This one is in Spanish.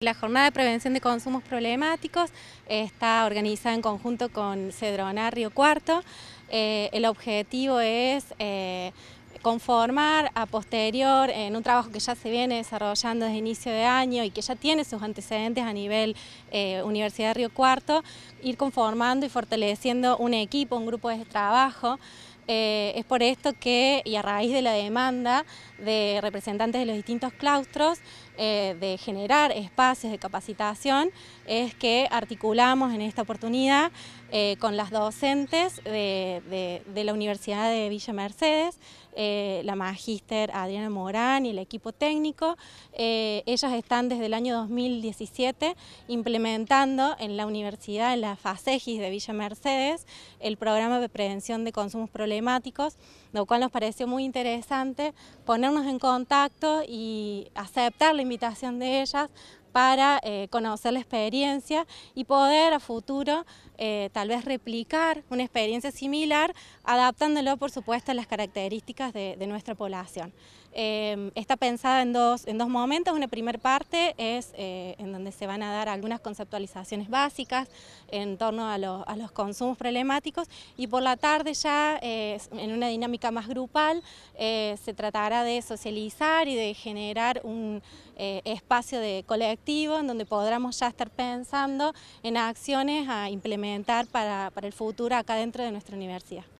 La jornada de prevención de consumos problemáticos está organizada en conjunto con CEDRONAR Río Cuarto. Eh, el objetivo es eh, conformar a posterior en un trabajo que ya se viene desarrollando desde inicio de año y que ya tiene sus antecedentes a nivel eh, Universidad de Río Cuarto, ir conformando y fortaleciendo un equipo, un grupo de trabajo es por esto que, y a raíz de la demanda de representantes de los distintos claustros, eh, de generar espacios de capacitación es que articulamos en esta oportunidad eh, con las docentes de, la Universidad de Villa Mercedes, eh, la magíster Adriana Morán y el equipo técnico. ellas están desde el año 2017 implementando en la universidad, en la FACEGIS de Villa Mercedes, el programa de prevención de consumos problemáticos, lo cual nos pareció muy interesante ponernos en contacto y aceptar la invitación de ellas para eh, conocer la experiencia y poder a futuro eh, tal vez replicar una experiencia similar, adaptándolo por supuesto a las características de, nuestra población. Em, está pensada en dos, en dos momentos, una primera parte es eh, en donde se van a dar algunas conceptualizaciones básicas en torno a, a los consumos problemáticos y por la tarde ya en una dinámica más grupal se tratará de socializar y de generar un espacio de colectividad en donde podamos ya estar pensando en acciones a implementar para el futuro acá dentro de nuestra universidad.